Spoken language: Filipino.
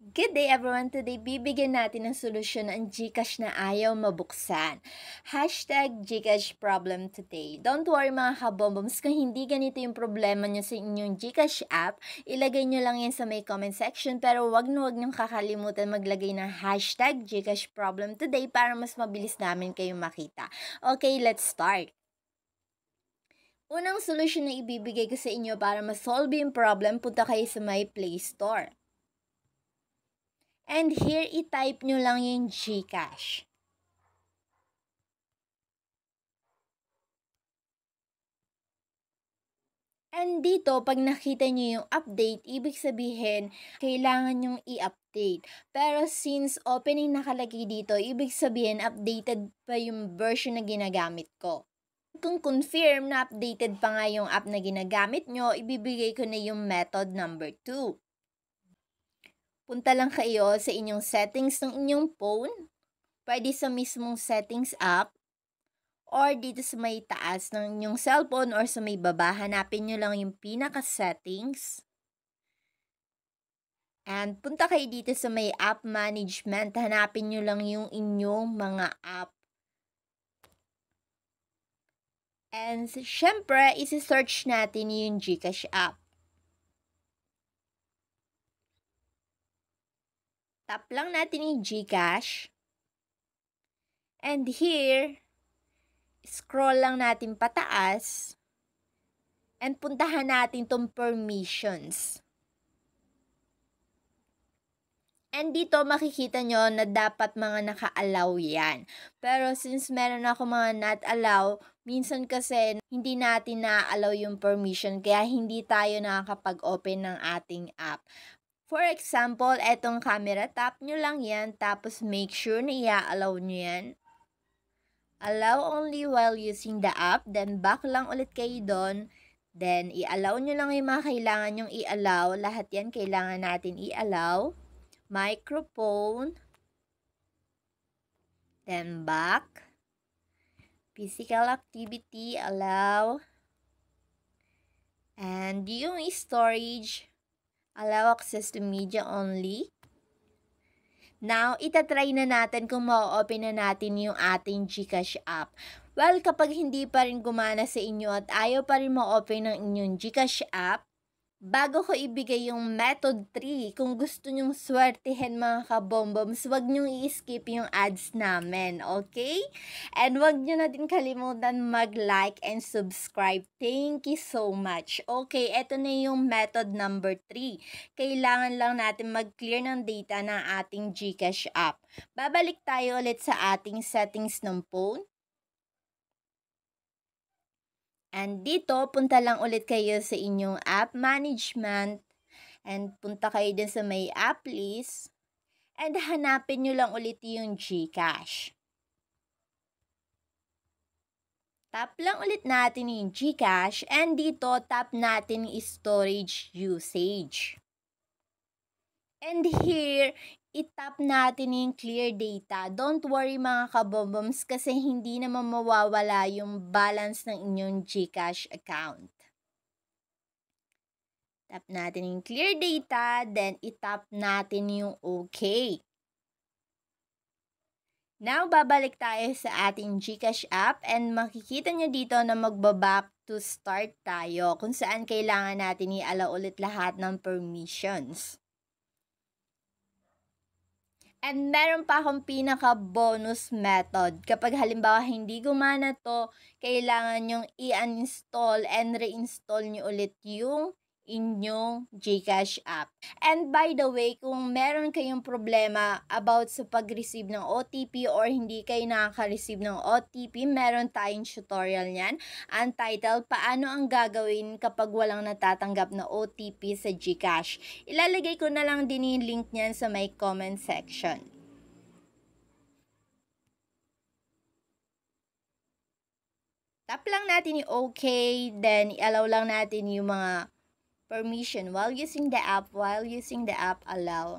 Good day everyone! Today, bibigyan natin ng solusyon ang Gcash na ayaw mabuksan. Hashtag Gcash problem today. Don't worry mga kabomboms, kung hindi ganito yung problema nyo sa inyong Gcash app, ilagay nyo lang yan sa may comment section pero wag na wag nyong kakalimutan maglagay ng hashtag Gcash problem today para mas mabilis namin kayong makita. Okay, let's start! Unang solusyon na ibibigay ko sa inyo para masolve yung problem, punta kayo sa my Play Store. And here, i-type nyo lang yung Gcash. And dito, pag nakita nyo yung update, ibig sabihin, kailangan nyong i-update. Pero since opening nakalagay dito, ibig sabihin, updated pa yung version na ginagamit ko. Kung confirm na updated pa nga yung app na ginagamit nyo, ibibigay ko na yung method number 2 punta lang kayo sa inyong settings ng inyong phone. Pwede sa mismong settings app or dito sa may taas ng inyong cellphone or sa may baba, hanapin nyo lang yung pinaka-settings. And punta kayo dito sa may app management, hanapin nyo lang yung inyong mga app. And syempre, isi-search natin yung Gcash app. Tap lang natin yung Gcash. And here, scroll lang natin pataas. And puntahan natin tong permissions. And dito makikita nyo na dapat mga naka-allow yan. Pero since meron ako mga not allow, minsan kasi hindi natin na-allow yung permission kaya hindi tayo nakakapag-open ng ating app. For example, etong camera, tap nyo lang yan, tapos make sure na i-allow nyo yan. Allow only while using the app, then back lang ulit kayo doon. Then, i-allow nyo lang yung mga kailangan nyong i-allow. Lahat yan kailangan natin i-allow. Microphone. Then, back. Physical activity, allow. And yung storage, Allow access to media only. Now, itatry na natin kung ma-open na natin yung ating Gcash app. Well, kapag hindi pa rin gumana sa inyo at ayaw pa rin ma-open ng inyong Gcash app, bago ko ibigay yung method 3, kung gusto nyong swertihin mga kabomboms, wag nyong i-skip yung ads namin, okay? And wag nyo na din kalimutan mag-like and subscribe. Thank you so much. Okay, eto na yung method number 3. Kailangan lang natin mag-clear ng data ng ating GCash app. Babalik tayo ulit sa ating settings ng phone. And dito, punta lang ulit kayo sa inyong app management. And punta kayo din sa may app list. And hanapin nyo lang ulit yung GCash. Tap lang ulit natin yung GCash and dito tap natin yung storage usage. And here, itap natin yung clear data. Don't worry mga kaboboms kasi hindi naman mawawala yung balance ng inyong GCash account. Tap natin yung clear data, then itap natin yung okay. Now, babalik tayo sa ating GCash app and makikita nyo dito na magbaback to start tayo kung saan kailangan natin i iala ulit lahat ng permissions. And meron pa akong pinaka bonus method. Kapag halimbawa hindi gumana to, kailangan yung i-uninstall and reinstall nyo ulit yung inyong GCash app. And by the way, kung meron kayong problema about sa pag-receive ng OTP or hindi kayo nakaka-receive ng OTP, meron tayong tutorial niyan. Ang title, paano ang gagawin kapag walang natatanggap na OTP sa GCash. Ilalagay ko na lang din yung link niyan sa my comment section. tap lang natin yung okay, then i-allow lang natin yung mga permission while using the app, while using the app, allow.